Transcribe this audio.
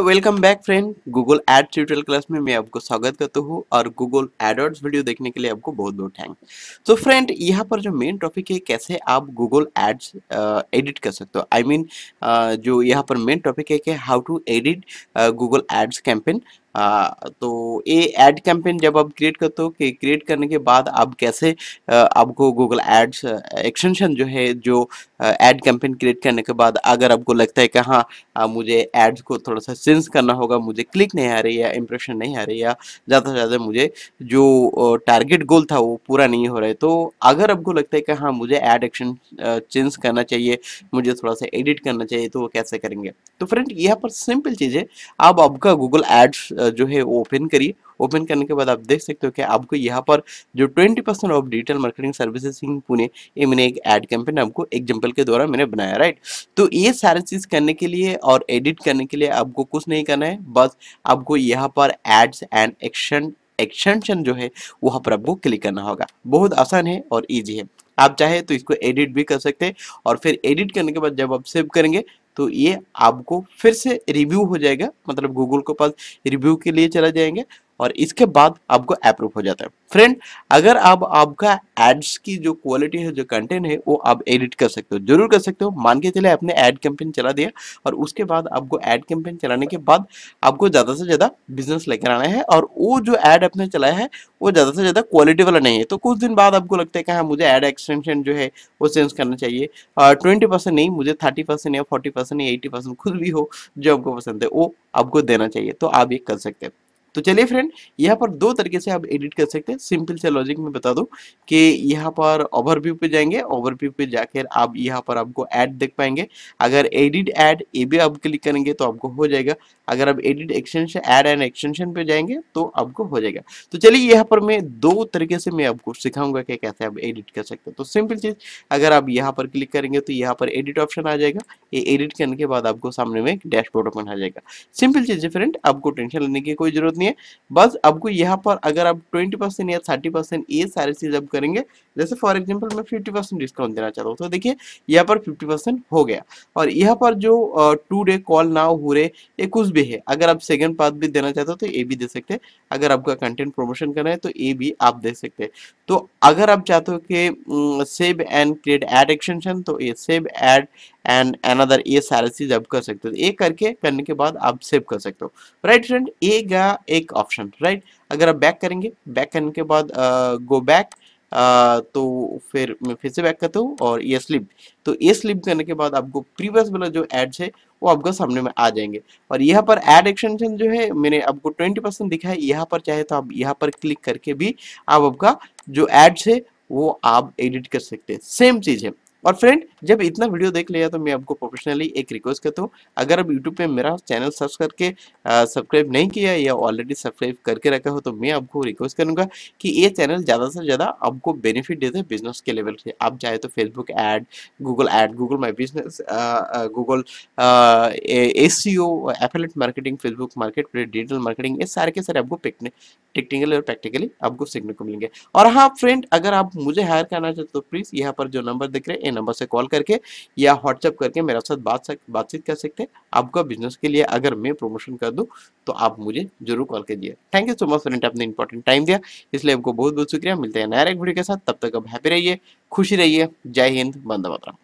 welcome back friend Google ad tutorial class में मैं आपको स्वागत करता हूँ और गूगल एडवर्ड्स वीडियो देखने के लिए आपको बहुत बहुत थैंक तो फ्रेंड यहाँ पर जो मेन टॉपिक है कैसे आप गूगल एड्स एडिट कर सकते हो आई मीन जो यहाँ पर मेन टॉपिक है कि how to edit Google ads campaign आ, तो ये एड कैंपेन जब आप क्रिएट करते हो कि क्रिएट करने के बाद आप कैसे आपको गूगल एड्स एक्सटेंशन जो है जो एड कैंपेन क्रिएट करने के बाद अगर आपको लगता है कि हाँ आ, मुझे एड्स को थोड़ा सा चेंज करना होगा मुझे क्लिक नहीं आ रही या इम्प्रेशन नहीं आ रही या ज़्यादा से ज़्यादा मुझे जो टारगेट गोल था वो पूरा नहीं हो रहा है तो अगर आपको लगता है कि हाँ मुझे एड एक्शन चेंज करना चाहिए मुझे थोड़ा सा एडिट करना चाहिए तो वो कैसे करेंगे तो फ्रेंड यहाँ पर सिंपल चीज़ है आप आपका गूगल एड्स जो है ओपन करिए ओपन करने के बाद आप देख सकते हो कि आपको यहाँ पर जो 20 percent off digital marketing services in Pune ये मैंने एक एड कैंपेन आपको एग्जाम्पल के द्वारा मैंने बनाया राइट तो ये सारी चीज़ करने के लिए और एडिट करने के लिए आपको कुछ नहीं करना है बस आपको यहाँ पर एड्स एंड एक्शन एक्सटेंशन जो है वहाँ पर आपको क्लिक करना होगा बहुत आसान है और ईजी है आप चाहे तो इसको एडिट भी कर सकते हैं और फिर एडिट करने के बाद जब आप सेव करेंगे तो ये आपको फिर से रिव्यू हो जाएगा मतलब गूगल के पास रिव्यू के लिए चला जाएंगे और इसके बाद आपको अप्रूव हो जाता है फ्रेंड अगर आप आपका एड्स की जो क्वालिटी है जो कंटेंट है वो आप एडिट कर सकते हो जरूर कर सकते हो मान के चले आपने एड कैंपेन चला दिया और उसके बाद आपको एड कैंपेन चलाने के बाद आपको ज़्यादा से ज़्यादा बिजनेस लेकर आना है और वो जो एड आपने चलाया है वो ज़्यादा से ज़्यादा क्वालिटी वाला नहीं है तो कुछ दिन बाद आपको लगता है कि हाँ मुझे एड एक्सटेंशन जो है वो चेंज करना चाहिए ट्वेंटी परसेंट नहीं मुझे थर्टी परसेंट या फोर्टी परसेंट या एटी परसेंट खुद भी हो जो आपको पसंद है वो आपको देना चाहिए तो आप ये कर सकते हैं तो चलिए फ्रेंड यहाँ पर दो तरीके से आप एडिट कर सकते हैं सिंपल से लॉजिक में बता दूँ कि यहाँ पर ओवरव्यू पे जाएंगे ओवरव्यू पे जाकर आप यहाँ पर आपको ऐड देख पाएंगे अगर एडिट ऐड ये भी आप क्लिक करेंगे तो आपको हो जाएगा अगर आप edit extension add and extension पे जाएंगे तो आपको हो जाएगा तो चलिए यहाँ पर मैं दो तरीके से मैं आपको सिखाऊंगा कि कैसे आप एडिट कर सकते हैं तो सिंपल चीज़ अगर आप यहाँ पर क्लिक करेंगे तो यहाँ पर एडिट ऑप्शन आ जाएगा ये एडिट करने के बाद आपको सामने में डैशबोर्ड ओपन आ जाएगा सिंपल चीज़ है फ्रेंड आपको टेंशन लेने की कोई जरूरत नहीं नहीं है बस आपको यहाँ पर अगर आप ट्वेंटी परसेंट या थर्टी परसेंट ये सारे चीज़ आप करेंगे जैसे फॉर एग्जाम्पल मैं फिफ्टी परसेंट डिस्काउंट देना चाहता हूँ तो देखिए यहाँ पर फिफ्टी परसेंट हो गया और यहाँ पर जो टू डे कॉल नाउ हो रहे ये कुछ भी है अगर आप सेकेंड पार्ट भी देना चाहते हो तो ये भी दे सकते हैं अगर आपका कंटेंट प्रमोशन करना है तो ये भी आप दे सकते हैं तो अगर आप चाहते हो कि save and create ad extension तो ये सेव एड एंड अनदर ये सारे चीज आप कर सकते हो एक करके करने के बाद आप सेव कर सकते हो राइट फ्रेंड ए गया एक ऑप्शन राइट अगर आप बैक करेंगे बैक करने के बाद गो बैक आ, तो फिर मैं फिर से बैक करता हूँ और ये स्लिप तो ये स्लिप करने के बाद आपको प्रीवियस वाला जो एड्स है वो आपको सामने में आ जाएंगे और यहाँ पर एड एक्सटेंशन जो है मैंने आपको 20 परसेंट दिखा है यहाँ पर चाहे तो आप यहाँ पर क्लिक करके भी आप आपका जो एड्स है वो आप एडिट कर सकते हैं सेम चीज़ है और फ्रेंड जब इतना वीडियो देख लिया तो मैं आपको प्रोफेशनली एक रिक्वेस्ट करता हूँ अगर आप यूट्यूब पे मेरा चैनल सब्सक्राइब करके सब्सक्राइब नहीं किया या ऑलरेडी सब्सक्राइब करके रखा हो तो मैं आपको रिक्वेस्ट करूँगा कि ये चैनल ज़्यादा से ज़्यादा आपको बेनिफिट देते हैं बिजनेस के लेवल से आप चाहे तो Facebook ad Google ad Google my business Google S C O affiliate marketing Facebook market digital marketing ये सारे के सारे आपको टेक्निकली और प्रैक्टिकली आपको सीखने को मिलेंगे और हाँ फ्रेंड अगर आप मुझे हायर करना चाहते हो तो प्लीज़ यहाँ पर जो नंबर देख रहे हैं नंबर से कॉल करके या व्हाट्सएप करके मेरे साथ बात सक, बातचीत कर सकते हैं आपका बिजनेस के लिए अगर मैं प्रमोशन कर दूँ तो आप मुझे जरूर कॉल कीजिए thank you so much friend आपने इंपॉर्टेंट टाइम दिया इसलिए आपको बहुत बहुत शुक्रिया मिलते हैं नया एक वीडियो के साथ तब तक आप हैप्पी रहिए खुशी रहिए जय हिंद बंदा मातरम